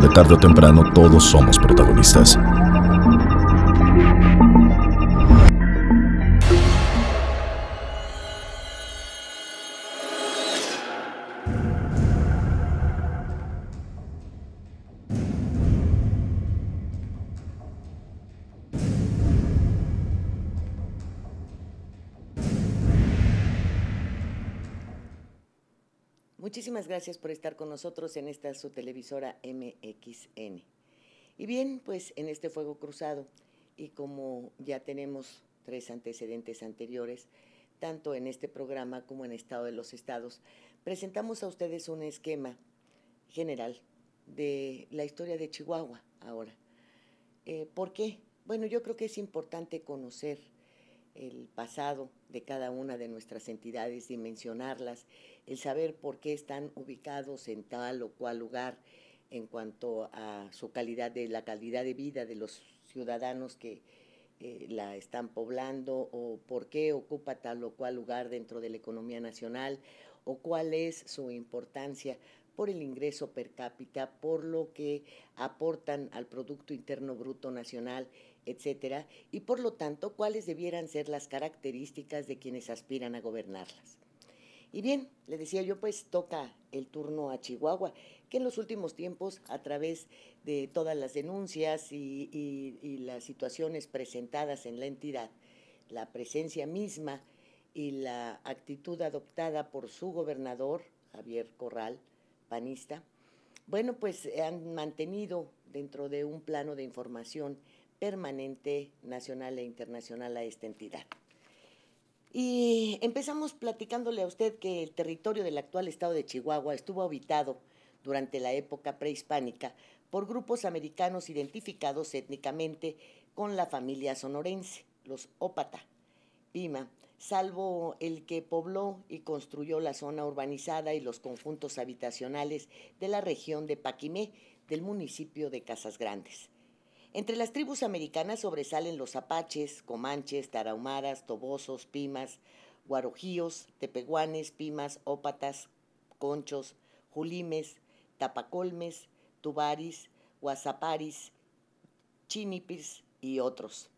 De tarde o temprano todos somos protagonistas. gracias por estar con nosotros en esta su televisora MXN. Y bien, pues en este fuego cruzado, y como ya tenemos tres antecedentes anteriores, tanto en este programa como en Estado de los Estados, presentamos a ustedes un esquema general de la historia de Chihuahua ahora. Eh, ¿Por qué? Bueno, yo creo que es importante conocer el pasado de cada una de nuestras entidades, dimensionarlas, el saber por qué están ubicados en tal o cual lugar en cuanto a su calidad de la calidad de vida de los ciudadanos que eh, la están poblando o por qué ocupa tal o cual lugar dentro de la economía nacional o cuál es su importancia por el ingreso per cápita, por lo que aportan al Producto Interno Bruto Nacional etcétera, y por lo tanto, cuáles debieran ser las características de quienes aspiran a gobernarlas. Y bien, le decía yo, pues toca el turno a Chihuahua, que en los últimos tiempos, a través de todas las denuncias y, las situaciones presentadas en la entidad, la presencia misma y la actitud adoptada por su gobernador, Javier Corral, panista, bueno, pues han mantenido dentro de un plano de información permanente nacional e internacional a esta entidad. Y empezamos platicándole a usted que el territorio del actual estado de Chihuahua estuvo habitado durante la época prehispánica por grupos americanos identificados étnicamente con la familia sonorense, los Ópata, Pima, salvo el que pobló y construyó la zona urbanizada y los conjuntos habitacionales de la región de Paquimé, del municipio de Casas Grandes. Entre las tribus americanas sobresalen los apaches, comanches, tarahumaras, tobosos, pimas, guarojíos, Tepeguanes, pimas, ópatas, conchos, julimes, tapacolmes, tubaris, huazaparis, chinipis y otros.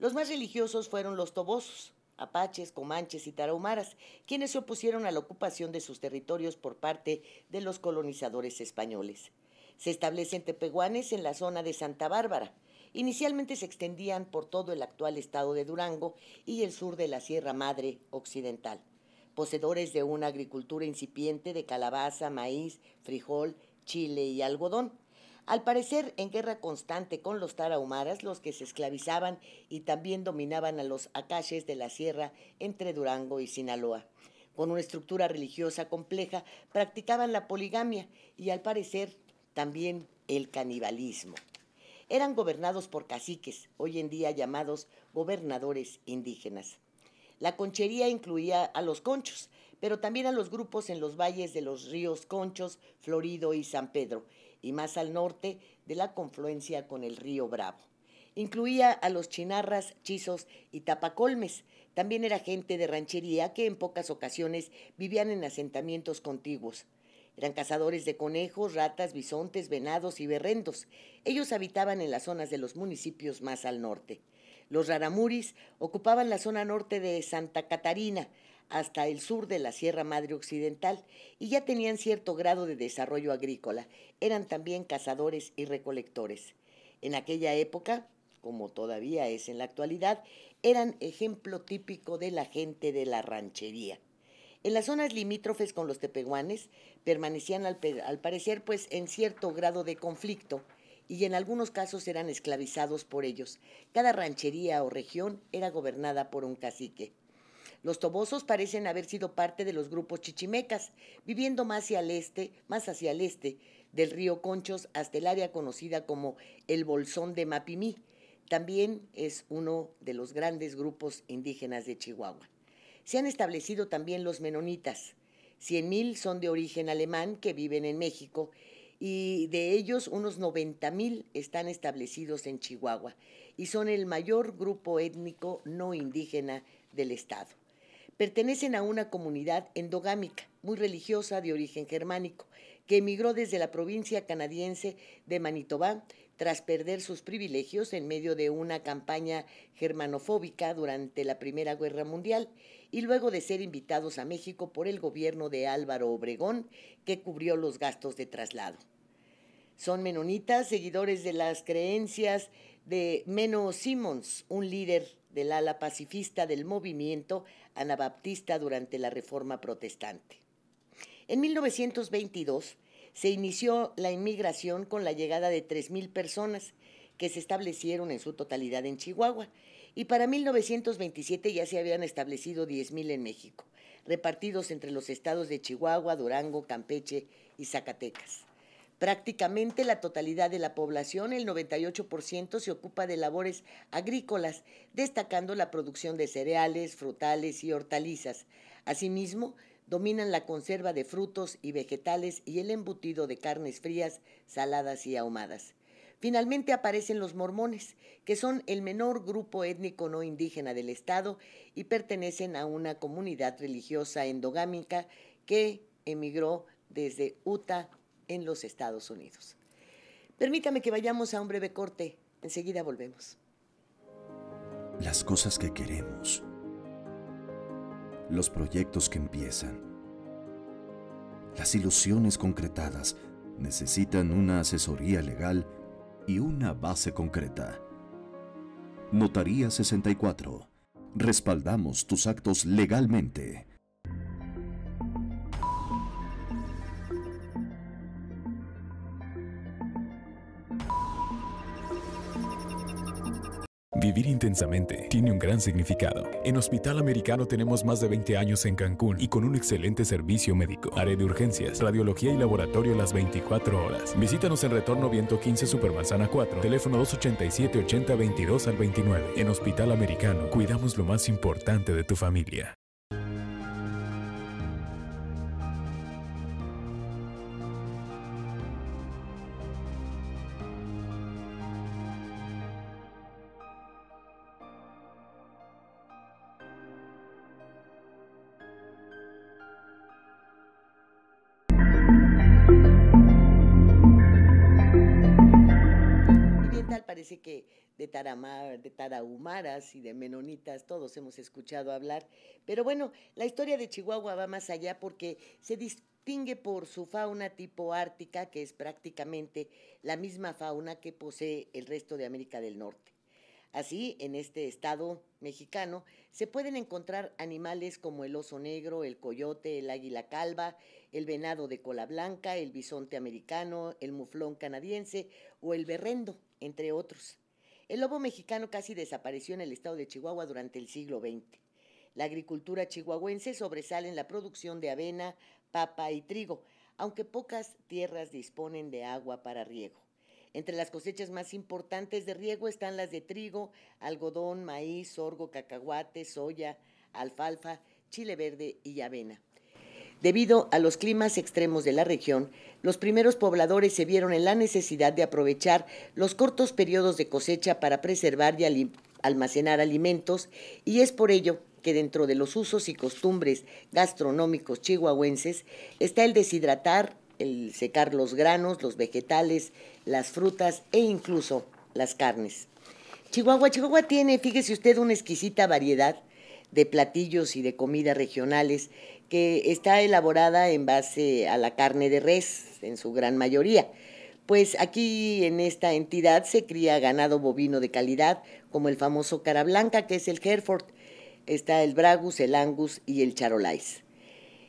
Los más religiosos fueron los tobosos, apaches, comanches y tarahumaras, quienes se opusieron a la ocupación de sus territorios por parte de los colonizadores españoles. Se establecen tepehuanes en la zona de Santa Bárbara. Inicialmente se extendían por todo el actual estado de Durango y el sur de la Sierra Madre Occidental. Poseedores de una agricultura incipiente de calabaza, maíz, frijol, chile y algodón. Al parecer, en guerra constante con los tarahumaras, los que se esclavizaban y también dominaban a los acaches de la sierra entre Durango y Sinaloa. Con una estructura religiosa compleja, practicaban la poligamia y al parecer también el canibalismo. Eran gobernados por caciques, hoy en día llamados gobernadores indígenas. La conchería incluía a los conchos, pero también a los grupos en los valles de los ríos Conchos, Florido y San Pedro, y más al norte de la confluencia con el río Bravo. Incluía a los chinarras, chizos y tapacolmes. También era gente de ranchería que en pocas ocasiones vivían en asentamientos contiguos. Eran cazadores de conejos, ratas, bisontes, venados y berrendos. Ellos habitaban en las zonas de los municipios más al norte. Los raramuris ocupaban la zona norte de Santa Catarina hasta el sur de la Sierra Madre Occidental y ya tenían cierto grado de desarrollo agrícola. Eran también cazadores y recolectores. En aquella época, como todavía es en la actualidad, eran ejemplo típico de la gente de la ranchería. En las zonas limítrofes con los tepehuanes, permanecían al, parecer pues en cierto grado de conflicto y en algunos casos eran esclavizados por ellos. Cada ranchería o región era gobernada por un cacique. Los tobosos parecen haber sido parte de los grupos chichimecas, viviendo más hacia el este, más hacia el este del río Conchos hasta el área conocida como el Bolsón de Mapimí. También es uno de los grandes grupos indígenas de Chihuahua. Se han establecido también los menonitas, 100.000 son de origen alemán que viven en México y de ellos unos 90.000 están establecidos en Chihuahua y son el mayor grupo étnico no indígena del Estado. Pertenecen a una comunidad endogámica, muy religiosa, de origen germánico, que emigró desde la provincia canadiense de Manitoba tras perder sus privilegios en medio de una campaña germanofóbica durante la Primera Guerra Mundial y luego de ser invitados a México por el gobierno de Álvaro Obregón, que cubrió los gastos de traslado. Son menonitas, seguidores de las creencias de Meno Simons, un líder del ala pacifista del movimiento anabaptista durante la Reforma Protestante. En 1922 se inició la inmigración con la llegada de 3.000 personas, que se establecieron en su totalidad en Chihuahua y para 1927 ya se habían establecido 10.000 en México, repartidos entre los estados de Chihuahua, Durango, Campeche y Zacatecas. Prácticamente la totalidad de la población, el 98%, se ocupa de labores agrícolas, destacando la producción de cereales, frutales y hortalizas. Asimismo, dominan la conserva de frutos y vegetales y el embutido de carnes frías, saladas y ahumadas. Finalmente aparecen los mormones, que son el menor grupo étnico no indígena del Estado y pertenecen a una comunidad religiosa endogámica que emigró desde Utah en los Estados Unidos. Permítame que vayamos a un breve corte, enseguida volvemos. Las cosas que queremos, los proyectos que empiezan, las ilusiones concretadas necesitan una asesoría legal y una base concreta. Notaría 64. Respaldamos tus actos legalmente. Vivir intensamente tiene un gran significado. En Hospital Americano tenemos más de 20 años en Cancún y con un excelente servicio médico. Área de urgencias, radiología y laboratorio las 24 horas. Visítanos en Retorno Viento 15 Supermanzana 4, teléfono 287 80 al 29. En Hospital Americano cuidamos lo más importante de tu familia. Humaras y de menonitas, todos hemos escuchado hablar. Pero bueno, la historia de Chihuahua va más allá porque se distingue por su fauna tipo ártica, que es prácticamente la misma fauna que posee el resto de América del Norte. Así, en este estado mexicano se pueden encontrar animales como el oso negro, el coyote, el águila calva, el venado de cola blanca, el bisonte americano, el muflón canadiense o el berrendo, entre otros. El lobo mexicano casi desapareció en el estado de Chihuahua durante el siglo XX. La agricultura chihuahuense sobresale en la producción de avena, papa y trigo, aunque pocas tierras disponen de agua para riego. Entre las cosechas más importantes de riego están las de trigo, algodón, maíz, sorgo, cacahuate, soya, alfalfa, chile verde y avena. Debido a los climas extremos de la región, los primeros pobladores se vieron en la necesidad de aprovechar los cortos periodos de cosecha para preservar y almacenar alimentos y es por ello que dentro de los usos y costumbres gastronómicos chihuahuenses está el deshidratar, el secar los granos, los vegetales, las frutas e incluso las carnes. Chihuahua, Chihuahua tiene, fíjese usted, una exquisita variedad de platillos y de comidas regionales que está elaborada en base a la carne de res, en su gran mayoría. Pues aquí en esta entidad se cría ganado bovino de calidad, como el famoso cara blanca, que es el Hereford. Está el Bragus, el Angus y el Charolais.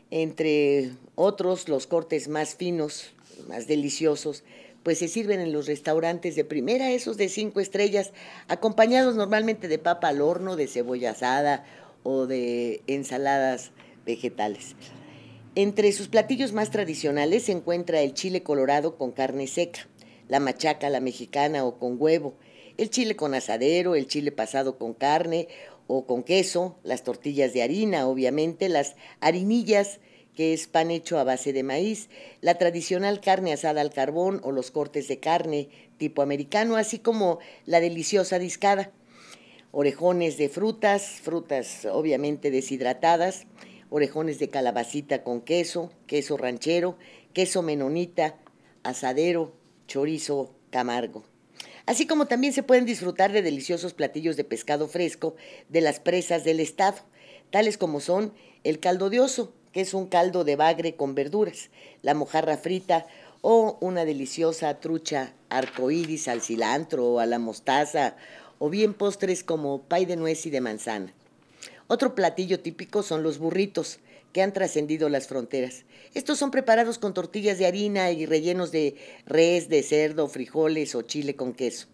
Entre otros, los cortes más finos, más deliciosos, pues se sirven en los restaurantes de primera, esos de cinco estrellas, acompañados normalmente de papa al horno, de cebolla asada o de ensaladas vegetales. Entre sus platillos más tradicionales se encuentra el chile colorado con carne seca, la machaca la mexicana o con huevo, el chile con asadero, el chile pasado con carne o con queso, las tortillas de harina, obviamente, las harinillas, que es pan hecho a base de maíz, la tradicional carne asada al carbón o los cortes de carne tipo americano, así como la deliciosa discada, orejones de frutas, frutas obviamente deshidratadas, orejones de calabacita con queso, queso ranchero, queso menonita, asadero, chorizo camargo. Así como también se pueden disfrutar de deliciosos platillos de pescado fresco de las presas del estado, tales como son el caldo de oso, que es un caldo de bagre con verduras, la mojarra frita o una deliciosa trucha arcoíris al cilantro o a la mostaza, o bien postres como pay de nuez y de manzana. Otro platillo típico son los burritos, que han trascendido las fronteras. Estos son preparados con tortillas de harina y rellenos de res, de cerdo, frijoles o chile con queso,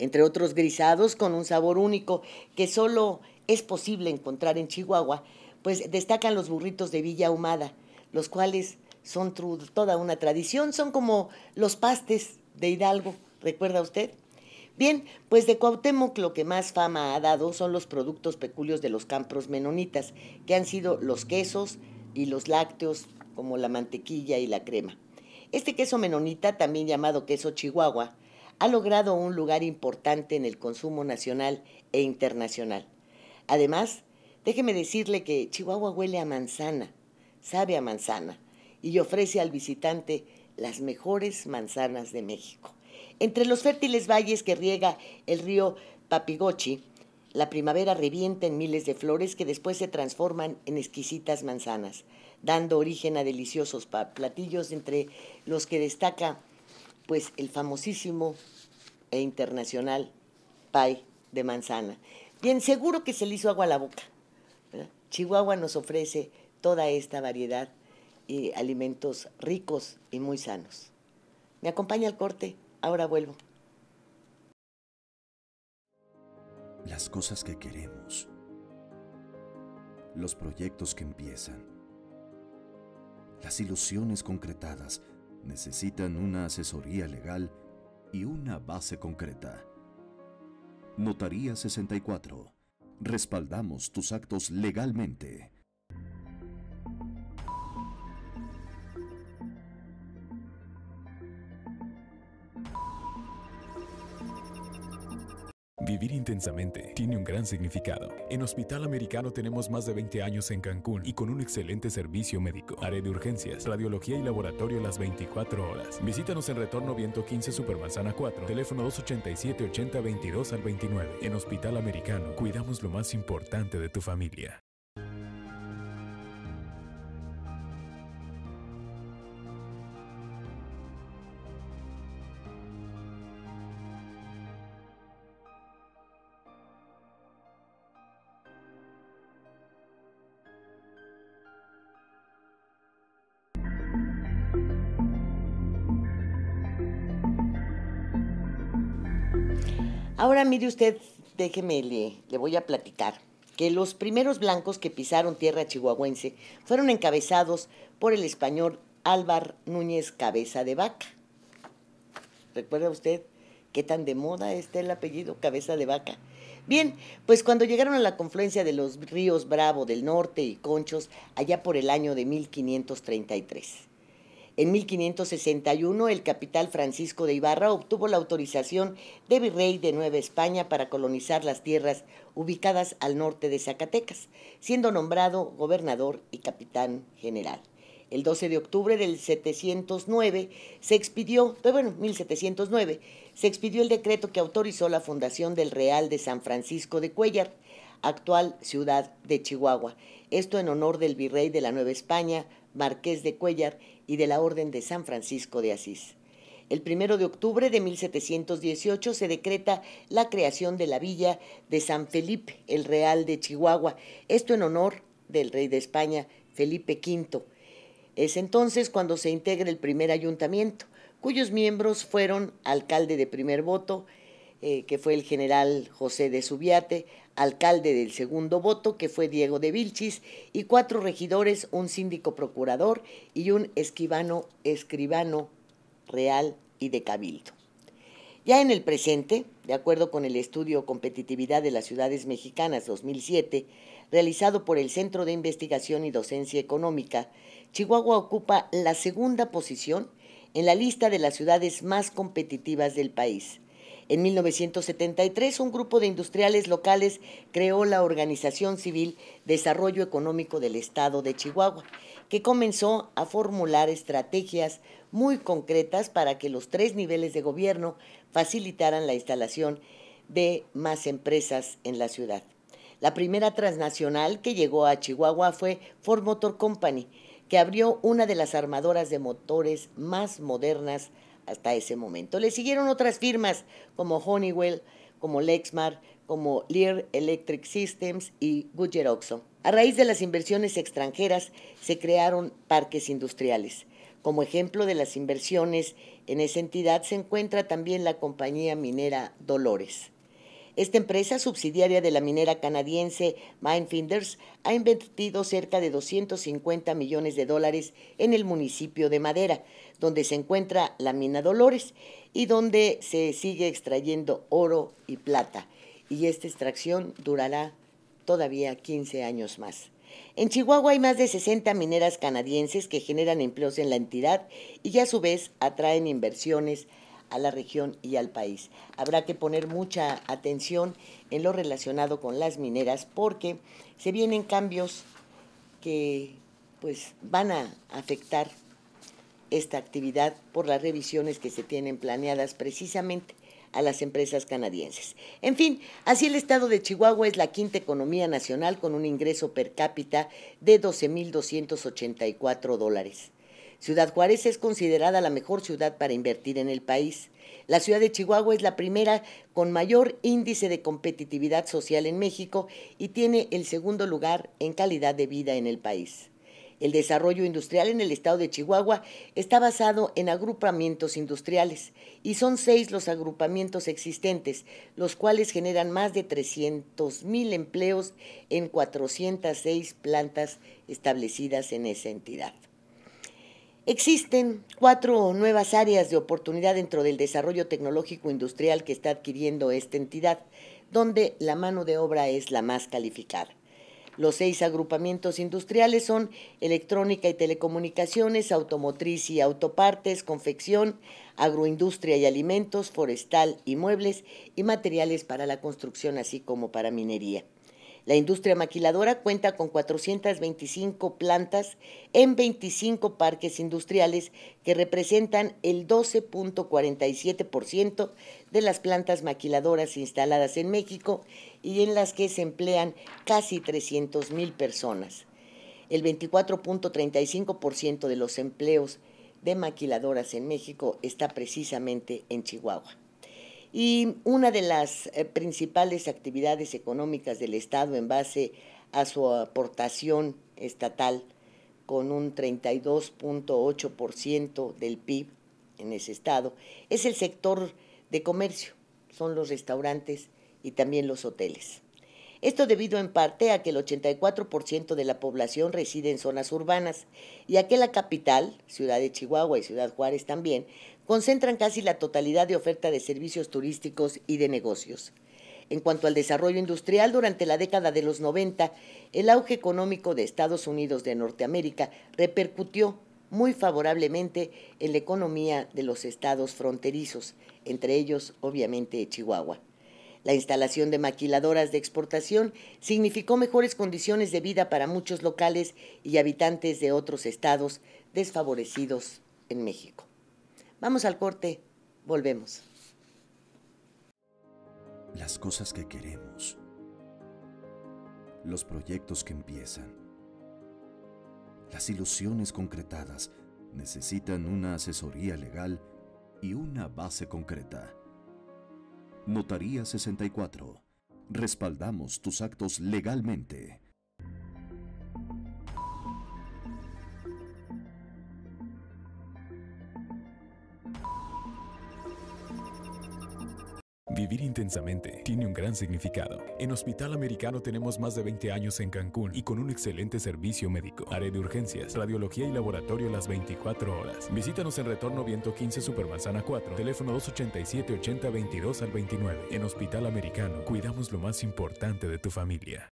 entre otros grisados con un sabor único que solo es posible encontrar en Chihuahua, pues destacan los burritos de Villa los cuales son toda una tradición, son como los pastes de Hidalgo, ¿recuerda usted? Bien, pues de Cuauhtémoc lo que más fama ha dado son los productos peculios de los campos menonitas, que han sido los quesos y los lácteos, como la mantequilla y la crema. Este queso menonita, también llamado queso chihuahua, ha logrado un lugar importante en el consumo nacional e internacional. Además, déjeme decirle que Chihuahua huele a manzana, sabe a manzana, y ofrece al visitante las mejores manzanas de México. Entre los fértiles valles que riega el río Papigochi, la primavera revienta en miles de flores que después se transforman en exquisitas manzanas, dando origen a deliciosos platillos entre los que destaca pues el famosísimo e internacional Pai de manzana. Bien, seguro que se le hizo agua a la boca. Chihuahua nos ofrece toda esta variedad y alimentos ricos y muy sanos. ¿Me acompaña al corte? Ahora vuelvo. Las cosas que queremos. Los proyectos que empiezan. Las ilusiones concretadas necesitan una asesoría legal y una base concreta. Notaría 64. Respaldamos tus actos legalmente. Vivir intensamente tiene un gran significado. En Hospital Americano tenemos más de 20 años en Cancún y con un excelente servicio médico. Área de urgencias, radiología y laboratorio las 24 horas. Visítanos en Retorno Viento 15 Supermanzana 4, teléfono 287-8022 al 29. En Hospital Americano cuidamos lo más importante de tu familia. mire usted, déjeme, le, le voy a platicar que los primeros blancos que pisaron tierra chihuahuense fueron encabezados por el español Álvar Núñez Cabeza de Vaca. ¿Recuerda usted qué tan de moda está el apellido Cabeza de Vaca? Bien, pues cuando llegaron a la confluencia de los ríos Bravo del Norte y Conchos, allá por el año de 1533. En 1561, el capital Francisco de Ibarra obtuvo la autorización de virrey de Nueva España para colonizar las tierras ubicadas al norte de Zacatecas, siendo nombrado gobernador y capitán general. El 12 de octubre del 709 se expidió, 1709, eh, se expidió el decreto que autorizó la fundación del Real de San Francisco de Cuellar, actual ciudad de Chihuahua. Esto en honor del virrey de la Nueva España, Marqués de Cuellar, y de la Orden de San Francisco de Asís. El primero de octubre de 1718 se decreta la creación de la villa de San Felipe el Real de Chihuahua, esto en honor del rey de España, Felipe V. Es entonces cuando se integra el primer ayuntamiento, cuyos miembros fueron alcalde de primer voto, eh, que fue el general José de Subiate, alcalde del segundo voto, que fue Diego de Vilchis, y cuatro regidores, un síndico procurador y un escribano real y de cabildo. Ya en el presente, de acuerdo con el estudio Competitividad de las Ciudades Mexicanas 2007, realizado por el Centro de Investigación y Docencia Económica, Chihuahua ocupa la segunda posición en la lista de las ciudades más competitivas del país, en 1973, un grupo de industriales locales creó la Organización Civil Desarrollo Económico del Estado de Chihuahua, que comenzó a formular estrategias muy concretas para que los tres niveles de gobierno facilitaran la instalación de más empresas en la ciudad. La primera transnacional que llegó a Chihuahua fue Ford Motor Company, que abrió una de las armadoras de motores más modernas hasta ese momento. Le siguieron otras firmas como Honeywell, como Lexmar, como Lear Electric Systems y Goodyear Oxo. A raíz de las inversiones extranjeras se crearon parques industriales. Como ejemplo de las inversiones en esa entidad se encuentra también la compañía minera Dolores. Esta empresa subsidiaria de la minera canadiense Minefinders ha invertido cerca de 250 millones de dólares en el municipio de Madera, donde se encuentra la mina Dolores y donde se sigue extrayendo oro y plata. Y esta extracción durará todavía 15 años más. En Chihuahua hay más de 60 mineras canadienses que generan empleos en la entidad y a su vez atraen inversiones a la región y al país. Habrá que poner mucha atención en lo relacionado con las mineras porque se vienen cambios que pues van a afectar esta actividad por las revisiones que se tienen planeadas precisamente a las empresas canadienses. En fin, así el estado de Chihuahua es la quinta economía nacional con un ingreso per cápita de 12.284 dólares. Ciudad Juárez es considerada la mejor ciudad para invertir en el país. La ciudad de Chihuahua es la primera con mayor índice de competitividad social en México y tiene el segundo lugar en calidad de vida en el país. El desarrollo industrial en el estado de Chihuahua está basado en agrupamientos industriales y son seis los agrupamientos existentes, los cuales generan más de 300 mil empleos en 406 plantas establecidas en esa entidad. Existen cuatro nuevas áreas de oportunidad dentro del desarrollo tecnológico industrial que está adquiriendo esta entidad, donde la mano de obra es la más calificada. Los seis agrupamientos industriales son electrónica y telecomunicaciones, automotriz y autopartes, confección, agroindustria y alimentos, forestal y muebles y materiales para la construcción, así como para minería. La industria maquiladora cuenta con 425 plantas en 25 parques industriales que representan el 12.47% de las plantas maquiladoras instaladas en México y en las que se emplean casi 300.000 personas. El 24.35% de los empleos de maquiladoras en México está precisamente en Chihuahua. Y una de las eh, principales actividades económicas del Estado en base a su aportación estatal con un 32.8% del PIB en ese estado, es el sector de comercio, son los restaurantes y también los hoteles. Esto debido en parte a que el 84% de la población reside en zonas urbanas y a que la capital, Ciudad de Chihuahua y Ciudad Juárez también, concentran casi la totalidad de oferta de servicios turísticos y de negocios. En cuanto al desarrollo industrial, durante la década de los 90, el auge económico de Estados Unidos de Norteamérica repercutió muy favorablemente en la economía de los estados fronterizos, entre ellos obviamente Chihuahua. La instalación de maquiladoras de exportación significó mejores condiciones de vida para muchos locales y habitantes de otros estados desfavorecidos en México. Vamos al corte, volvemos. Las cosas que queremos. Los proyectos que empiezan. Las ilusiones concretadas necesitan una asesoría legal y una base concreta. Notaría 64. Respaldamos tus actos legalmente. Vivir intensamente tiene un gran significado. En Hospital Americano tenemos más de 20 años en Cancún y con un excelente servicio médico. Área de urgencias, radiología y laboratorio las 24 horas. Visítanos en Retorno Viento 15 Supermanzana 4, teléfono 287 80 al 29. En Hospital Americano cuidamos lo más importante de tu familia.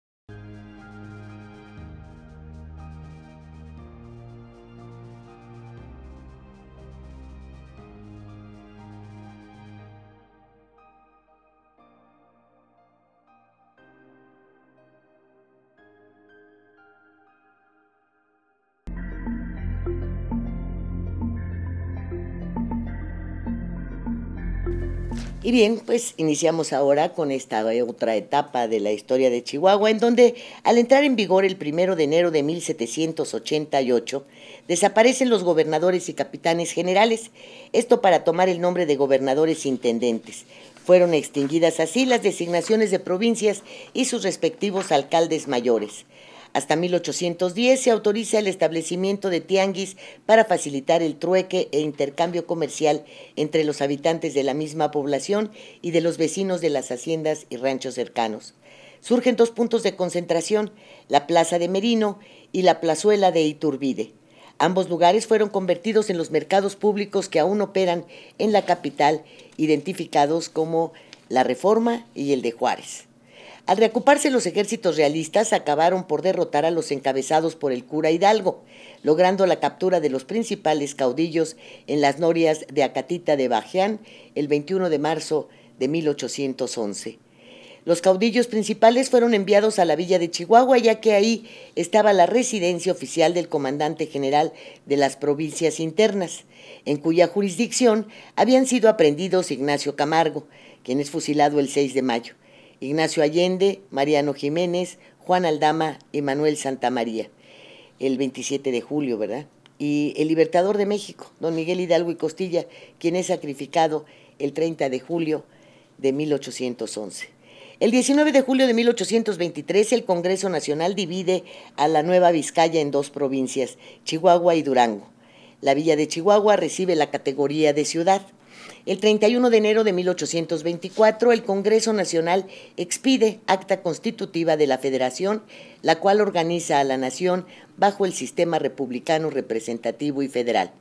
Y bien, pues iniciamos ahora con esta otra etapa de la historia de Chihuahua, en donde al entrar en vigor el primero de enero de 1788, desaparecen los gobernadores y capitanes generales, esto para tomar el nombre de gobernadores intendentes. Fueron extinguidas así las designaciones de provincias y sus respectivos alcaldes mayores hasta 1810 se autoriza el establecimiento de tianguis para facilitar el trueque e intercambio comercial entre los habitantes de la misma población y de los vecinos de las haciendas y ranchos cercanos. Surgen dos puntos de concentración, la Plaza de Merino y la Plazuela de Iturbide. Ambos lugares fueron convertidos en los mercados públicos que aún operan en la capital, identificados como la Reforma y el de Juárez. Al reocuparse los ejércitos realistas acabaron por derrotar a los encabezados por el cura Hidalgo, logrando la captura de los principales caudillos en las norias de Acatita de Baján el 21 de marzo de 1811. Los caudillos principales fueron enviados a la villa de Chihuahua, ya que ahí estaba la residencia oficial del comandante general de las provincias internas, en cuya jurisdicción habían sido aprendidos Ignacio Camargo, quien es fusilado el 6 de mayo, Ignacio Allende, Mariano Jiménez, Juan Aldama y Manuel Santa María, el 27 de julio, ¿verdad? Y el Libertador de México, don Miguel Hidalgo y Costilla, quien es sacrificado el 30 de julio de 1811. El 19 de julio de 1823 el Congreso Nacional divide a la Nueva Vizcaya en dos provincias, Chihuahua y Durango. La villa de Chihuahua recibe la categoría de ciudad el 31 de enero de 1824, el Congreso Nacional expide acta constitutiva de la Federación, la cual organiza a la nación bajo el sistema republicano representativo y federal.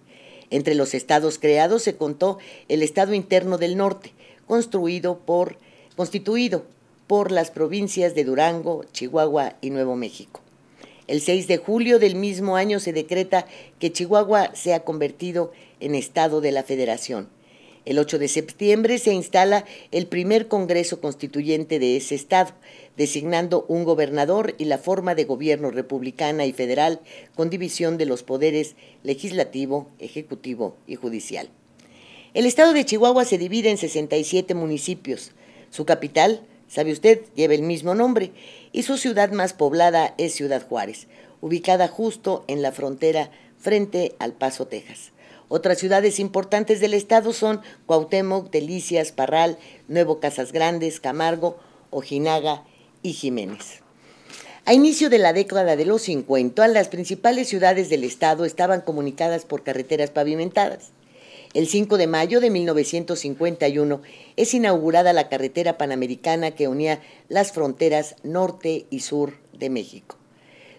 Entre los estados creados se contó el Estado Interno del Norte, por, constituido por las provincias de Durango, Chihuahua y Nuevo México. El 6 de julio del mismo año se decreta que Chihuahua se ha convertido en Estado de la Federación. El 8 de septiembre se instala el primer Congreso Constituyente de ese estado, designando un gobernador y la forma de gobierno republicana y federal con división de los poderes legislativo, ejecutivo y judicial. El estado de Chihuahua se divide en 67 municipios. Su capital, sabe usted, lleva el mismo nombre y su ciudad más poblada es Ciudad Juárez, ubicada justo en la frontera frente al Paso, Texas. Otras ciudades importantes del estado son Cuauhtémoc, Delicias, Parral, Nuevo Casas Grandes, Camargo, Ojinaga y Jiménez. A inicio de la década de los 50, las principales ciudades del estado estaban comunicadas por carreteras pavimentadas. El 5 de mayo de 1951 es inaugurada la carretera panamericana que unía las fronteras norte y sur de México.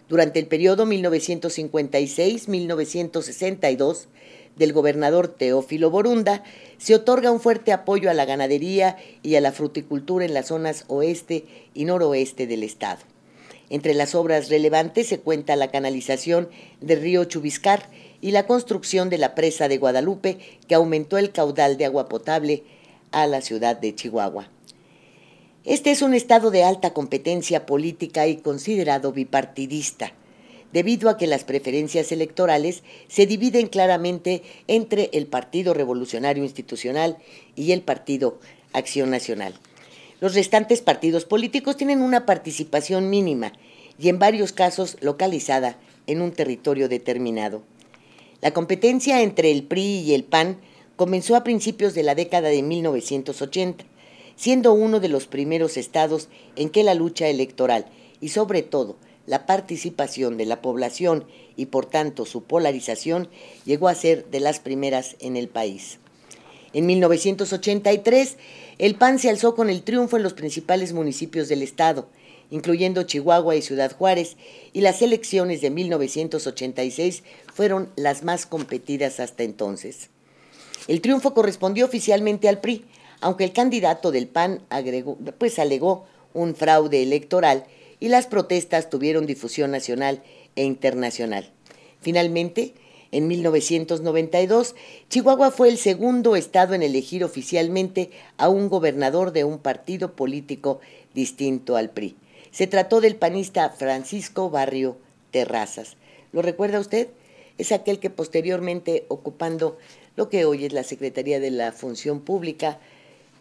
Durante el periodo 1956-1962 del gobernador Teófilo Borunda, se otorga un fuerte apoyo a la ganadería y a la fruticultura en las zonas oeste y noroeste del estado. Entre las obras relevantes se cuenta la canalización del río Chubiscar y la construcción de la presa de Guadalupe que aumentó el caudal de agua potable a la ciudad de Chihuahua. Este es un estado de alta competencia política y considerado bipartidista debido a que las preferencias electorales se dividen claramente entre el Partido Revolucionario Institucional y el Partido Acción Nacional. Los restantes partidos políticos tienen una participación mínima y en varios casos localizada en un territorio determinado. La competencia entre el PRI y el PAN comenzó a principios de la década de 1980, siendo uno de los primeros estados en que la lucha electoral y sobre todo la participación de la población y por tanto su polarización llegó a ser de las primeras en el país. En 1983, el PAN se alzó con el triunfo en los principales municipios del estado, incluyendo Chihuahua y Ciudad Juárez, y las elecciones de 1986 fueron las más competidas hasta entonces. El triunfo correspondió oficialmente al PRI, aunque el candidato del PAN pues, alegó un fraude electoral y las protestas tuvieron difusión nacional e internacional. Finalmente, en 1992, Chihuahua fue el segundo estado en elegir oficialmente a un gobernador de un partido político distinto al PRI. Se trató del panista Francisco Barrio Terrazas. ¿Lo recuerda usted? Es aquel que posteriormente, ocupando lo que hoy es la Secretaría de la Función Pública,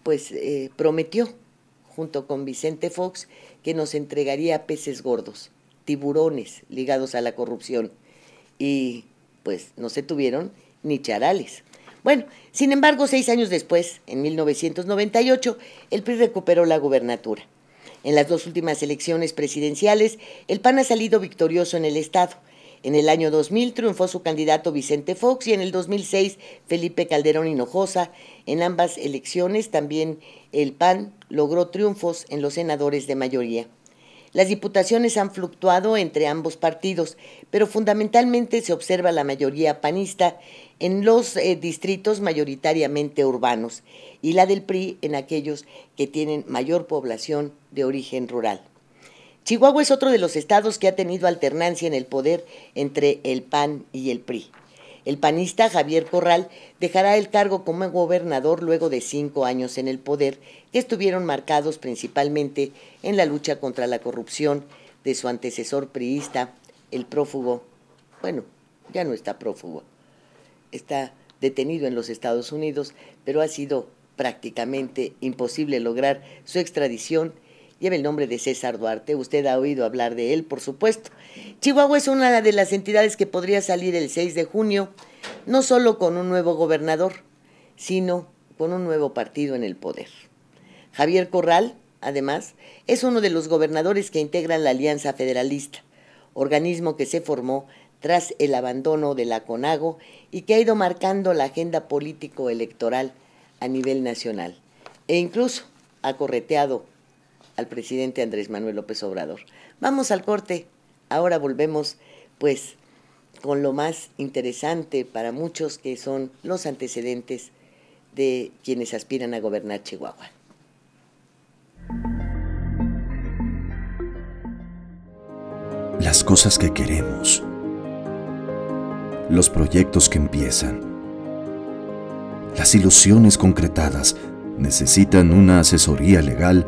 pues eh, prometió junto con Vicente Fox, que nos entregaría peces gordos, tiburones ligados a la corrupción. Y pues no se tuvieron ni charales. Bueno, sin embargo, seis años después, en 1998, el PRI recuperó la gubernatura. En las dos últimas elecciones presidenciales, el PAN ha salido victorioso en el Estado, en el año 2000 triunfó su candidato Vicente Fox y en el 2006 Felipe Calderón Hinojosa. En ambas elecciones también el PAN logró triunfos en los senadores de mayoría. Las diputaciones han fluctuado entre ambos partidos, pero fundamentalmente se observa la mayoría panista en los eh, distritos mayoritariamente urbanos y la del PRI en aquellos que tienen mayor población de origen rural. Chihuahua es otro de los estados que ha tenido alternancia en el poder entre el PAN y el PRI. El panista Javier Corral dejará el cargo como gobernador luego de cinco años en el poder, que estuvieron marcados principalmente en la lucha contra la corrupción de su antecesor priista, el prófugo, bueno, ya no está prófugo, está detenido en los Estados Unidos, pero ha sido prácticamente imposible lograr su extradición lleva el nombre de César Duarte, usted ha oído hablar de él, por supuesto. Chihuahua es una de las entidades que podría salir el 6 de junio, no solo con un nuevo gobernador, sino con un nuevo partido en el poder. Javier Corral, además, es uno de los gobernadores que integran la Alianza Federalista, organismo que se formó tras el abandono de la CONAGO y que ha ido marcando la agenda político-electoral a nivel nacional e incluso ha correteado al presidente Andrés Manuel López Obrador. Vamos al corte. Ahora volvemos pues con lo más interesante para muchos que son los antecedentes de quienes aspiran a gobernar Chihuahua. Las cosas que queremos. Los proyectos que empiezan. Las ilusiones concretadas necesitan una asesoría legal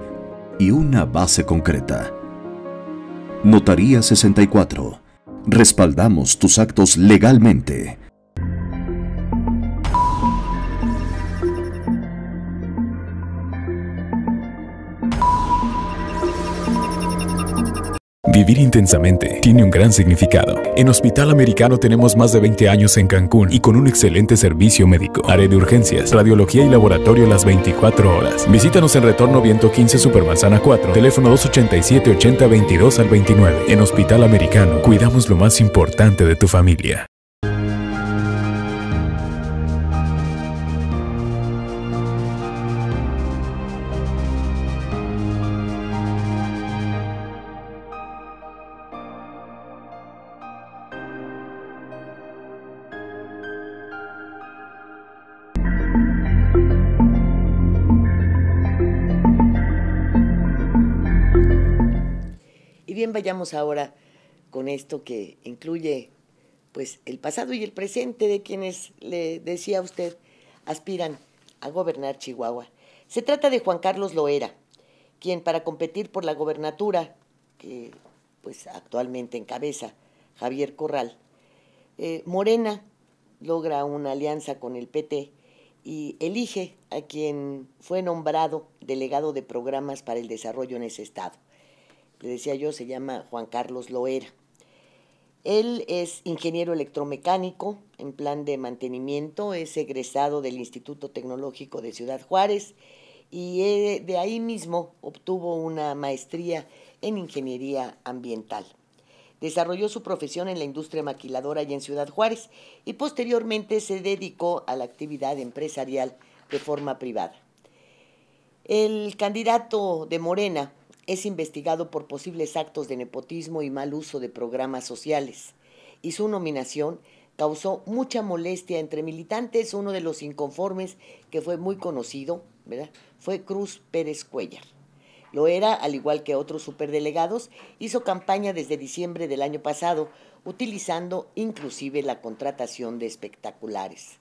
y una base concreta. Notaría 64. Respaldamos tus actos legalmente. Vivir intensamente tiene un gran significado. En Hospital Americano tenemos más de 20 años en Cancún y con un excelente servicio médico, área de urgencias, radiología y laboratorio las 24 horas. Visítanos en Retorno Viento 15 Supermanzana 4, teléfono 287 80 al 29. En Hospital Americano cuidamos lo más importante de tu familia. vayamos ahora con esto que incluye pues el pasado y el presente de quienes le decía a usted aspiran a gobernar Chihuahua. Se trata de Juan Carlos Loera, quien para competir por la gobernatura que pues actualmente encabeza Javier Corral, eh, Morena logra una alianza con el PT y elige a quien fue nombrado delegado de programas para el desarrollo en ese estado le decía yo, se llama Juan Carlos Loera. Él es ingeniero electromecánico en plan de mantenimiento, es egresado del Instituto Tecnológico de Ciudad Juárez y eh, de ahí mismo obtuvo una maestría en ingeniería ambiental. Desarrolló su profesión en la industria maquiladora y en Ciudad Juárez y posteriormente se dedicó a la actividad empresarial de forma privada. El candidato de Morena es investigado por posibles actos de nepotismo y mal uso de programas sociales, y su nominación causó mucha molestia entre militantes. Uno de los inconformes que fue muy conocido, Fue Cruz Pérez Cuellar. Lo era, al igual que otros superdelegados, hizo campaña desde diciembre del año pasado, utilizando inclusive la contratación de espectaculares.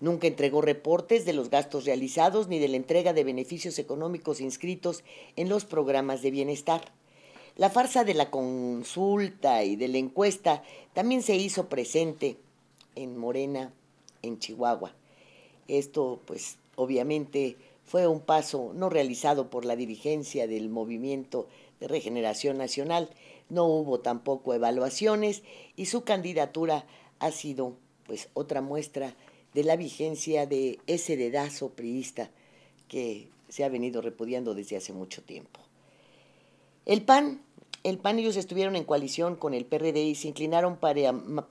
Nunca entregó reportes de los gastos realizados ni de la entrega de beneficios económicos inscritos en los programas de bienestar. La farsa de la consulta y de la encuesta también se hizo presente en Morena, en Chihuahua. Esto, pues, obviamente fue un paso no realizado por la dirigencia del movimiento de regeneración nacional. No hubo tampoco evaluaciones y su candidatura ha sido, pues, otra muestra de la vigencia de ese dedazo priista que se ha venido repudiando desde hace mucho tiempo. El PAN, el PAN ellos estuvieron en coalición con el PRD y se inclinaron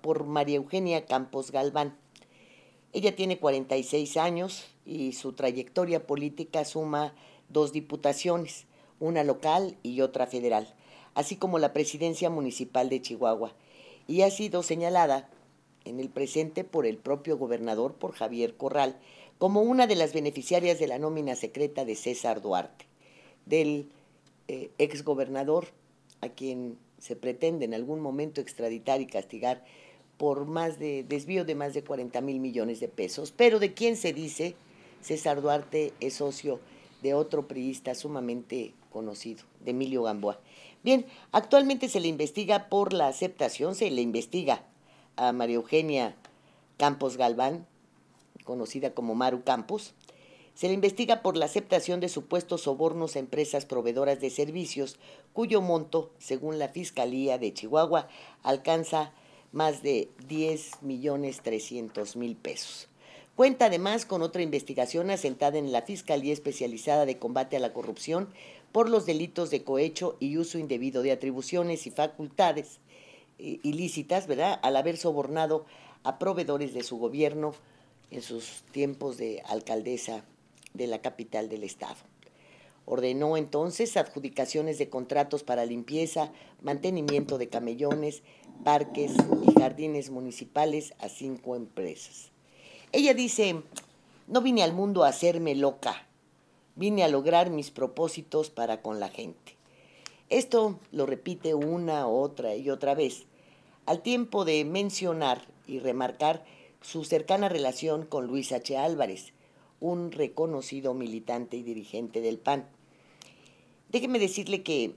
por María Eugenia Campos Galván. Ella tiene 46 años y su trayectoria política suma dos diputaciones, una local y otra federal, así como la presidencia municipal de Chihuahua, y ha sido señalada en el presente por el propio gobernador, por Javier Corral, como una de las beneficiarias de la nómina secreta de César Duarte, del ex eh, exgobernador a quien se pretende en algún momento extraditar y castigar por más de desvío de más de 40 mil millones de pesos, pero de quien se dice César Duarte es socio de otro priista sumamente conocido, de Emilio Gamboa. Bien, actualmente se le investiga por la aceptación, se le investiga a María Eugenia Campos Galván, conocida como Maru Campos, se le investiga por la aceptación de supuestos sobornos a empresas proveedoras de servicios, cuyo monto, según la Fiscalía de Chihuahua, alcanza más de 10 millones 300 mil pesos. Cuenta además con otra investigación asentada en la Fiscalía Especializada de Combate a la Corrupción por los delitos de cohecho y uso indebido de atribuciones y facultades ilícitas, ¿verdad? Al haber sobornado a proveedores de su gobierno en sus tiempos de alcaldesa de la capital del estado. Ordenó entonces adjudicaciones de contratos para limpieza, mantenimiento de camellones, parques y jardines municipales a cinco empresas. Ella dice, no vine al mundo a hacerme loca, vine a lograr mis propósitos para con la gente. Esto lo repite una, otra y otra vez, al tiempo de mencionar y remarcar su cercana relación con Luis H. Álvarez, un reconocido militante y dirigente del PAN. Déjeme decirle que,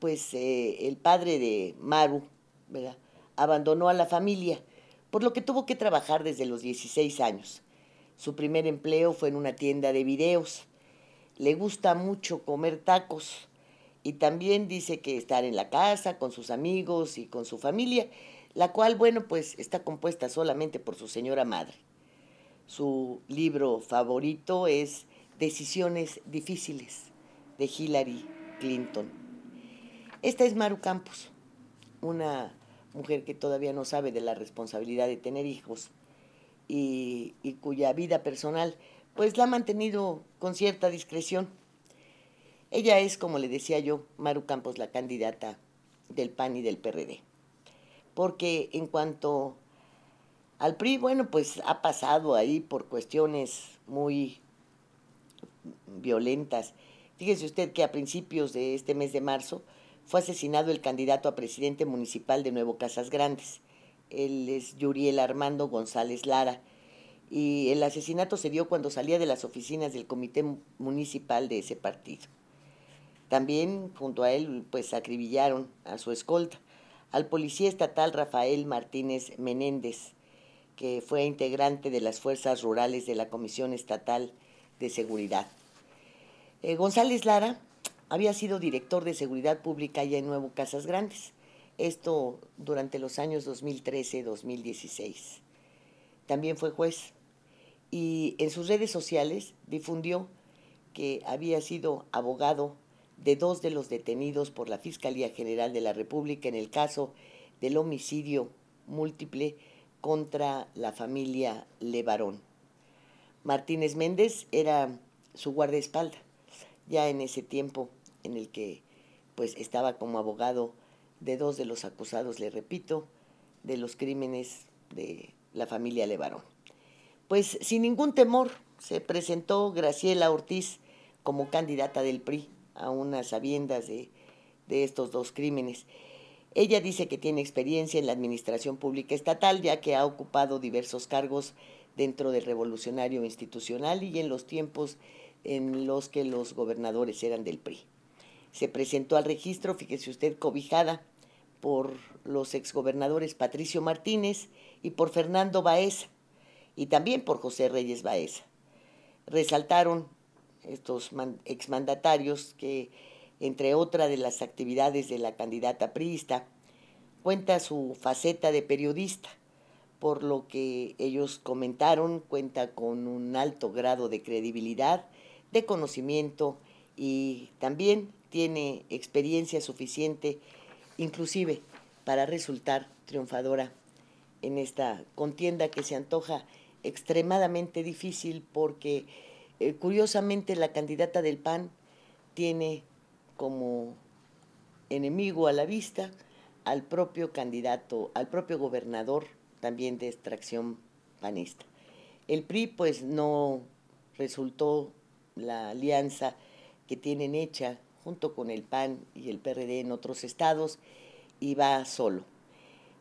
pues, eh, el padre de Maru, ¿verdad? abandonó a la familia, por lo que tuvo que trabajar desde los 16 años. Su primer empleo fue en una tienda de videos. Le gusta mucho comer tacos, y también dice que estar en la casa, con sus amigos y con su familia, la cual, bueno, pues está compuesta solamente por su señora madre. Su libro favorito es Decisiones Difíciles, de Hillary Clinton. Esta es Maru Campos, una mujer que todavía no sabe de la responsabilidad de tener hijos y, y cuya vida personal pues la ha mantenido con cierta discreción. Ella es, como le decía yo, Maru Campos, la candidata del PAN y del PRD. Porque en cuanto al PRI, bueno, pues ha pasado ahí por cuestiones muy violentas. Fíjese usted que a principios de este mes de marzo fue asesinado el candidato a presidente municipal de Nuevo Casas Grandes. Él es Yuriel Armando González Lara. Y el asesinato se dio cuando salía de las oficinas del comité municipal de ese partido. También junto a él pues acribillaron a su escolta al policía estatal Rafael Martínez Menéndez, que fue integrante de las fuerzas rurales de la Comisión Estatal de Seguridad. Eh, González Lara había sido director de seguridad pública allá en Nuevo Casas Grandes, esto durante los años 2013-2016. También fue juez y en sus redes sociales difundió que había sido abogado de dos de los detenidos por la Fiscalía General de la República en el caso del homicidio múltiple contra la familia Levarón. Martínez Méndez era su guardaespaldas, ya en ese tiempo en el que pues estaba como abogado de dos de los acusados, le repito, de los crímenes de la familia Levarón. Pues sin ningún temor se presentó Graciela Ortiz como candidata del PRI a unas sabiendas de, estos dos crímenes. Ella dice que tiene experiencia en la administración pública estatal, ya que ha ocupado diversos cargos dentro del revolucionario institucional y en los tiempos en los que los gobernadores eran del PRI. Se presentó al registro, fíjese usted, cobijada por los exgobernadores Patricio Martínez y por Fernando Baeza, y también por José Reyes Baeza. Resaltaron estos exmandatarios que, entre otra de las actividades de la candidata priista, cuenta su faceta de periodista. Por lo que ellos comentaron, cuenta con un alto grado de credibilidad, de conocimiento y también tiene experiencia suficiente, inclusive para resultar triunfadora en esta contienda que se antoja extremadamente difícil porque eh, curiosamente, la candidata del PAN tiene como enemigo a la vista al propio candidato, al propio gobernador también de extracción panista. El PRI pues no resultó la alianza que tienen hecha junto con el PAN y el PRD en otros estados y va solo.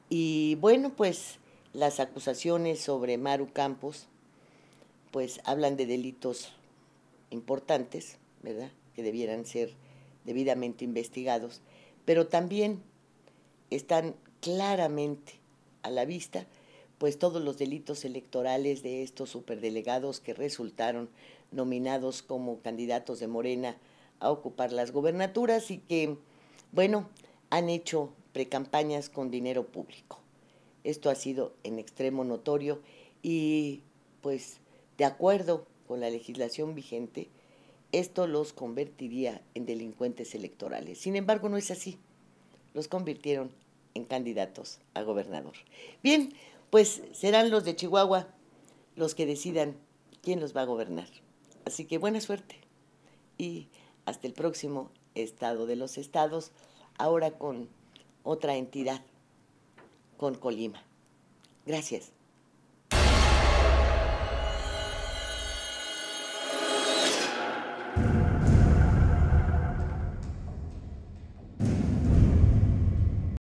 Y bueno, pues las acusaciones sobre Maru Campos pues hablan de delitos importantes, ¿verdad? Que debieran ser debidamente investigados, pero también están claramente a la vista pues todos los delitos electorales de estos superdelegados que resultaron nominados como candidatos de Morena a ocupar las gobernaturas y que, bueno, han hecho precampañas con dinero público. Esto ha sido en extremo notorio y pues de acuerdo con la legislación vigente, esto los convertiría en delincuentes electorales. Sin embargo, no es así. Los convirtieron en candidatos a gobernador. Bien, pues serán los de Chihuahua los que decidan quién los va a gobernar. Así que buena suerte y hasta el próximo estado de los estados, ahora con otra entidad, con Colima. Gracias.